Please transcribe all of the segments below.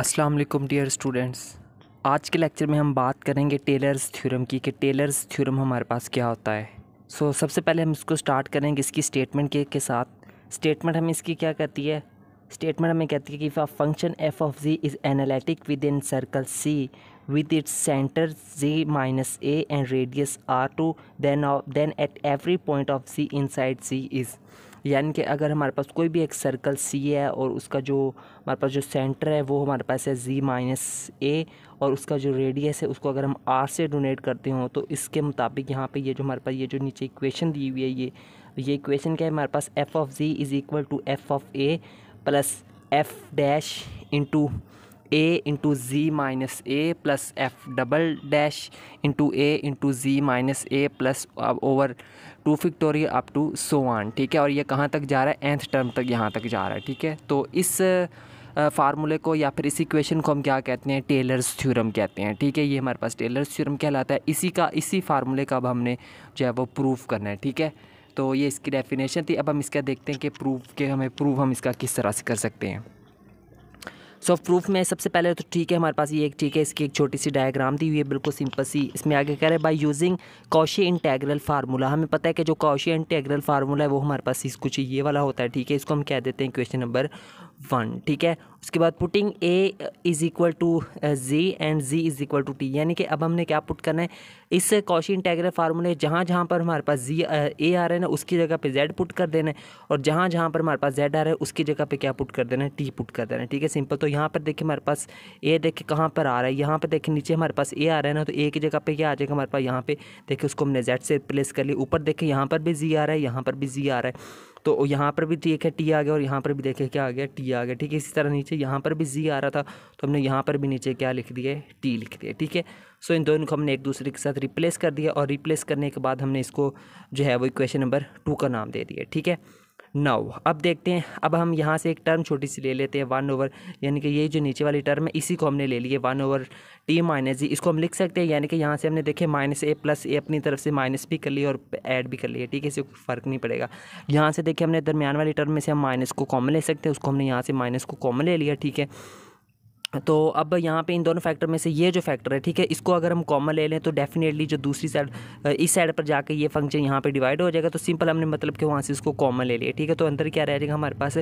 अस्सलाम वालेकुम dear students आज के लेक्चर में हम बात करेंगे टेलर्स थ्योरम की कि टेलर्स थ्योरम हमारे पास क्या होता है सो so, सबसे पहले हम इसको स्टार्ट करेंगे इसकी स्टेटमेंट के, के साथ स्टेटमेंट हमें इसकी क्या कहती है स्टेटमेंट हमें कहती है कि if function F of G is analytic within circle C with its center G minus A and radius R two then then at every point of C inside C is यानी कि अगर हमारे पास कोई भी एक circle सी है और उसका जो हमारे पास जो सेंटर है वो हमारे पास है जी माइनस ए और उसका जो रेडियस है उसको अगर हम आर से डोनेट करते हों तो इसके मुताबिक यहाँ पे ये जो हमारे पास ये जो नीचे इक्वेशन दी हुई है ये ये इक्वेशन क्या है हमारे पास F of G is equal to F of A plus F dash into A into G minus A plus F double dash into A into G minus A plus over two factorial up to so on ठीक है और ये कहाँ तक जा रहा है nth term तक यहाँ तक जा रहा है ठीक है तो इस फार्मूले को या फिर इस इक्वेशन को हम क्या कहते हैं टेलर्स थ्योरम कहते हैं ठीक है ये हमारे पास टेलर्स थ्योरम कहलाता है इसी का इसी फार्मूले का अब हमने जो है वो प्रूफ करना है ठीक है तो ये इसकी डेफिनेशन थी अब हम इसका देखते हैं कि प्रूफ के हमें प्रूफ हम इसका किस तरह से कर सकते हैं सॉफ्ट so, प्रूफ में सबसे पहले तो ठीक है हमारे पास ये एक ठीक है इसकी एक छोटी सी डायग्राम दी हुई है बिल्कुल सिंपल सी इसमें आगे कह रहे हैं by using Cauchy integral formula हमें पता है कि जो कौशी इंटेग्रल फार्मूला है वो हमारे पास कुछ ये वाला होता है ठीक है इसको हम कह देते हैं क्वेश्चन नंबर वन ठीक है उसके बाद putting A is equal to G and G is equal to T यानी कि अब हमने क्या पुट करना है इस कौशी इंटेग्रल फार्मूले जहाँ जहाँ पर हमारे पास जी ए uh, आ रहा है ना उसकी जगह पे जेड पुट कर देना है और जहाँ जहाँ पर हमारे पास जेड आ रहा है उसकी जगह पे क्या पुट कर देना है टी पुट कर देना है ठीक है सिंपल तो यहाँ पर देखिए हमारे पास ए देखे कहाँ पर आ रहा है यहाँ पर देखिए नीचे हमारे पास ए आ रहा है ना तो ए की जगह पर क्या आ जाएगा हमारे पास यहाँ पे देखिए उसको हमने जेड से रिप्लेस कर लिया ऊपर देखिए यहाँ पर भी जी आ रहा है यहाँ पर भी जी आ रहा है तो यहाँ पर भी देखे है टी आ गया और यहाँ पर भी देखे क्या आ गया टी आ गया ठीक है इसी तरह नीचे यहाँ पर भी जी आ रहा था तो हमने यहाँ पर भी नीचे क्या लिख दिया टी लिख दिया ठीक है सो इन दोनों को हमने एक दूसरे के साथ रिप्लेस कर दिया और रिप्लेस करने के बाद हमने इसको जो है वो इक्वेशन नंबर टू का नाम दे दिया ठीक है नाउ अब देखते हैं अब हम यहाँ से एक टर्म छोटी सी ले लेते हैं वन ओवर यानी कि ये जो नीचे वाली टर्म है इसी को हमने ले लिए one over T minus G इसको हम लिख सकते हैं यानी कि यहाँ से हमने देखे माइनस ए प्लस ए अपनी तरफ से माइनस भी कर लिए और ऐड भी कर लिए ठीक है इससे फ़र्क नहीं पड़ेगा यहाँ से देखिए हमने दरमियान वाली टर्म में से हम माइनस को कॉमन ले सकते हैं उसको हमने यहाँ से माइनस को कॉमन ले लिया ठीक है तो अब यहाँ पे इन दोनों फैक्टर में से ये जो फैक्टर है ठीक है इसको अगर हम कॉमन ले लें तो डेफिनेटली जो दूसरी साइड इस साइड पर जाके ये फंक्शन यहाँ पे डिवाइड हो जाएगा तो सिंपल हमने मतलब कि वहाँ से इसको कॉमन ले लिया ठीक है तो अंदर क्या रह जाएगा हमारे पास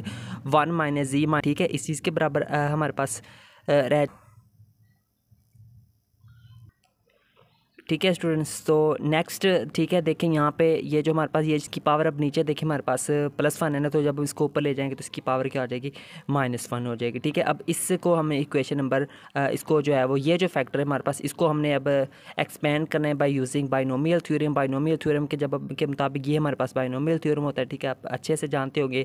वन माइनस जी ठीक है इस चीज़ के बराबर हमारे पास रह ठीक है स्टूडेंट्स तो नेक्स्ट ठीक है देखें यहाँ पे ये जो हमारे पास ये इसकी पावर अब नीचे देखें हमारे पास प्लस वन है ना तो जब इसको ऊपर ले जाएंगे तो इसकी पावर क्या हो जाएगी माइनस वन हो जाएगी ठीक है अब इसको हमें इक्वेशन नंबर इसको जो है वो ये जो फैक्टर है हमारे पास इसको हमने अब एक्सपेंड करना है by using binomial theorem binomial theorem के जब के मुताबिक ये हमारे पास बाइनोमियल थ्योरम होता है ठीक है आप अच्छे से जानते होंगे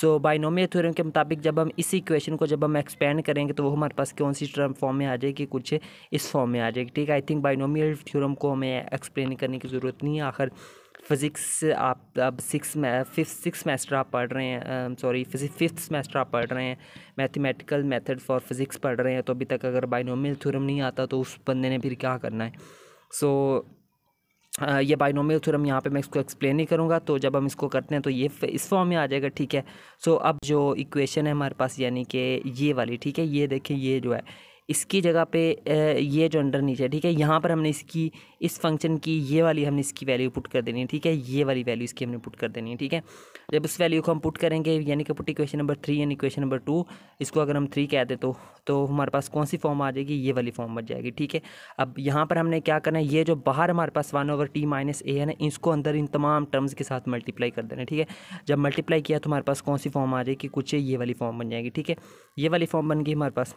सो बाइनोमियल थ्योरम के मुताबिक जब हम इसी इक्वेशन को जब हम एक्सपेंड करेंगे तो वो हमारे पास कौन सी टर्म फॉर्म में आ जाएगी कुछ इस फॉर्म में आ जाएगी ठीक है I think binomial theorem theorem को हमें एक्सप्लेन करने की ज़रूरत नहीं है आखिर फिज़िक्स आप अब सिक्स फिफ्थ सिक्स सेमेस्टर आप पढ़ रहे हैं सॉरी फिफ्थ सेमेस्टर आप पढ़ रहे हैं मैथमेटिकल मेथड फॉर फिज़िक्स पढ़ रहे हैं तो अभी तक अगर बाइनोमियल थ्योरम नहीं आता तो उस बंदे ने फिर क्या करना है सो so, ये बाइनोमियल थ्योरम यहाँ पे मैं इसको एक्सप्लेन नहीं करूँगा तो जब हम इसको करते हैं तो ये इस फॉर्म में आ जाएगा ठीक है सो so, अब जो इक्वेशन है हमारे पास यानी कि ये वाली ठीक है ये देखें ये जो है इसकी जगह पे ये जो अंडर नीचे ठीक है यहाँ पर हमने इसकी इस फंक्शन की ये वाली हमने इसकी वैल्यू पुट कर देनी है ठीक है ये वाली वैल्यू इसकी हमने पुट कर देनी है ठीक है जब उस वैल्यू को हम पुट करेंगे यानी कि पुट इक्वेशन नंबर थ्री यानी इक्वेशन नंबर टू इसको अगर हम थ्री कह दें तो तो हमारे पास कौन सी फॉर्म आ जाएगी ये वाली फॉर्म बन जाएगी ठीक है अब यहाँ पर हमने क्या करना है ये जो बाहर हमारे पास one over T minus A है ना इसको अंदर इन तमाम टर्म्स के साथ मल्टीप्लाई कर देना ठीक है जब मल्टीप्लाई किया तो हमारे पास कौन सी फॉर्म आ जाएगी कुछ ये वाली फॉर्म बन जाएगी ठीक है ये वाली फॉर्म बन गई हमारे पास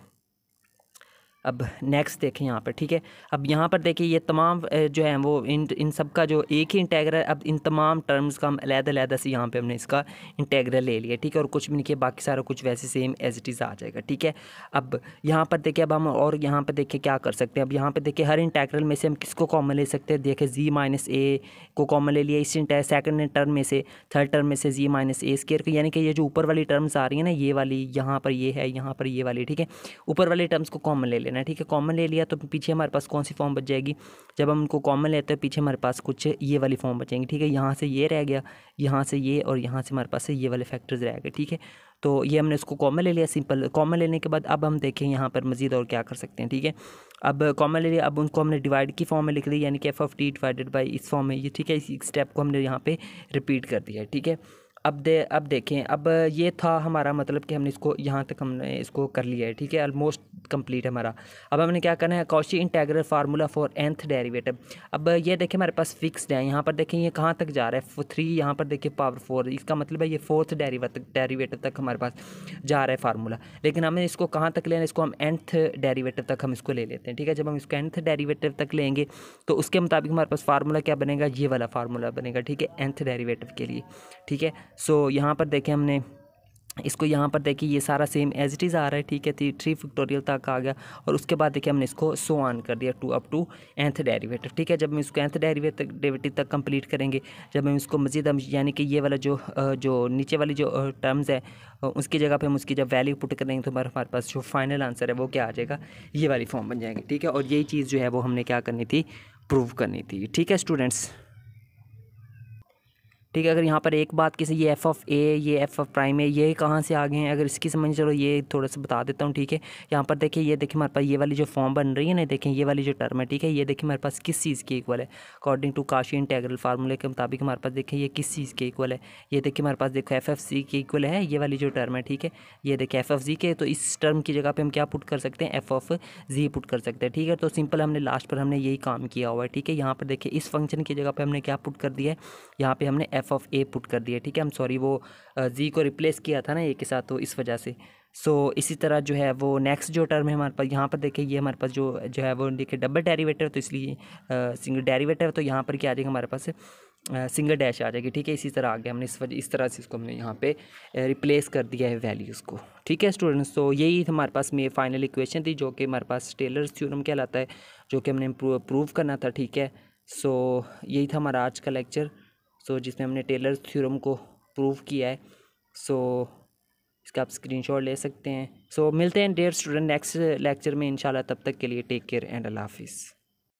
अब नेक्स्ट देखें यहाँ पर ठीक है अब यहाँ पर देखिए ये तमाम जो है वो इन इन सब का जो एक ही इंटेग्रल अब इन तमाम टर्म्स का हम अलहदा अलहदा से यहाँ पे हमने इसका इंटेग्रल ले लिया ठीक है और कुछ भी नहीं किया बाकी सारा कुछ वैसे सेम एज इट इज़ आ जाएगा ठीक है अब यहाँ पर देखिए अब हम और यहाँ पर देखिए क्या कर सकते हैं अब यहाँ पर देखिए हर इंटेग्रल में से हम किसको कॉमन ले सकते हैं देखें जी माइनस ए को कॉमन ले लिया इस इंटे सेकेंड टर्म में से थर्ड टर्म में से जी माइनस ए स्केयर यानी कि ये जो ऊपर वाली टर्म्स आ रही है ना ये वाली यहाँ पर ये है यहाँ पर ये वाली ठीक है ऊपर वाली टर्म्स को कॉमन ले लेना लेना है ठीक है कॉमन ले लिया तो पीछे हमारे पास कौन सी फॉर्म बच जाएगी जब हम उनको कॉमन लेते हैं पीछे हमारे पास कुछ ये वाली फॉर्म बचेंगी ठीक है यहाँ से ये रह गया यहाँ से ये और यहाँ से हमारे पास ये वाले फैक्टर्स रह गए ठीक है तो ये हमने इसको कॉमन ले लिया सिंपल कॉमन लेने के बाद अब हम देखें यहाँ पर मजीद और क्या कर सकते हैं ठीक है अब कॉमन ले लिया अब उनको हमने डिवाइड की फॉर्म में लिख दी यानी कि F of D divided by इस फॉर्म में ये ठीक है इस स्टेप को हमने यहाँ पे रिपीट कर दिया ठीक है अब दे अब देखें अब ये था हमारा मतलब कि हमने इसको यहाँ तक हमने इसको कर लिया है ठीक है ऑलमोस्ट कंप्लीट हमारा अब हमने क्या करना है Cauchy integral formula for nth derivative अब ये देखें हमारे पास फिक्सड है यहाँ पर देखें ये कहाँ तक जा रहा है थ्री यहाँ पर देखिए पावर फोर इसका मतलब है ये फोर्थ डेरीवेटिव तक हमारे पास जा रहा है फार्मूला लेकिन हमें इसको कहाँ तक लेना है इसको हम एंथ डेरीवेटिव तक हम इसको ले लेते हैं ठीक है जब हम इसको एंथ डेरीवेटिव तक लेंगे तो उसके मुताबिक हमारे पास फार्मूला क्या बनेगा ये वाला फार्मूला बनेगा ठीक है एंथ डेरीवेटिव के लिए ठीक है सो यहाँ पर देखें हमने इसको यहाँ पर देखिए ये सारा सेम एज इट इज़ आ रहा है ठीक है थ्री फिक्टोरियल तक आ गया और उसके बाद देखिए हमने इसको सो ऑन कर दिया to up to nth derivative ठीक है जब हम इसको एंथ डेरिवेटिव तक कंप्लीट करेंगे जब हम इसको मजीद हम यानी कि ये वाला जो जो नीचे वाली जो टर्म्स है उसकी जगह पर हम उसकी जब वैल्यू पुट करेंगे तो हमारे हमारे पास जो फाइनल आंसर है वो क्या आ जाएगा ये वाली फॉर्म बन जाएंगे ठीक है और यही चीज़ जो है वो हमने क्या करनी थी प्रूव करनी थी ठीक है स्टूडेंट्स ठीक है अगर यहाँ पर एक बात किसी ये एफ़ ऑफ़ ए ये एफ़ ऑफ़ प्राइम है ये कहाँ से आ गए हैं अगर इसकी समझ चलो ये थोड़ा सा बता देता हूँ ठीक है यहाँ पर देखिए ये देखिए हमारे पास ये वाली जो फॉर्म बन रही है ना देखें ये वाली जो टर्म है ठीक है ये देखिए हमारे पास किस चीज़ की इक्वल है अकॉर्डिंग टू काशी इंटेग्रल फार्मूले के मुताबिक हमारे पास देखें ये किस चीज़ की इक्वल है ये देखिए हमारे पास देखो एफ एफ सी की इक्वल है ये वाली जो टर्म है ठीक है ये देखिए एफ एफ जी के तो इस टर्म की जगह पर हम क्या पुट कर सकते हैं एफ ऑफ जी पुट कर सकते हैं ठीक है तो सिंपल हमने लास्ट पर हमने यही काम किया हुआ है ठीक है यहाँ पर देखिए इस फंक्शन की जगह पर हमने क्या पुट कर दिया है यहाँ पर हमने F F of A put कर दिया ठीक है हम सॉरी वो जी को रिप्लेस किया था ना ए के साथ तो इस वजह से सो so, इसी तरह जो है वो नेक्स्ट जो टर्म है हमारे पास यहाँ पर देखिए ये हमारे पास जो जो है वो देखिए डबल डेरिवेटिव तो इसलिए सिंगल डेरिवेटिव तो यहाँ पर क्या आ जाएगा हमारे पास सिंगल डैश आ जाएगी ठीक है इसी तरह आगे हमने इस वजह इस तरह से इसको हमने यहाँ पे रिप्लेस कर दिया है वैल्यूज़ को ठीक है स्टूडेंट्स तो यही हमारे पास में फाइनल इक्वेशन थी जो कि हमारे पास टेलर थ्योरम कहलाता है जो कि हमने प्रूव करना था ठीक है सो so, यही था हमारा आज का लेक्चर सो जिसमें हमने टेलर थ्योरम को प्रूव किया है सो इसका आप स्क्रीनशॉट ले सकते हैं सो मिलते हैं डेयर स्टूडेंट नेक्स्ट लेक्चर में इंशाल्लाह तब तक के लिए टेक केयर एंड अल्लाह हाफिज़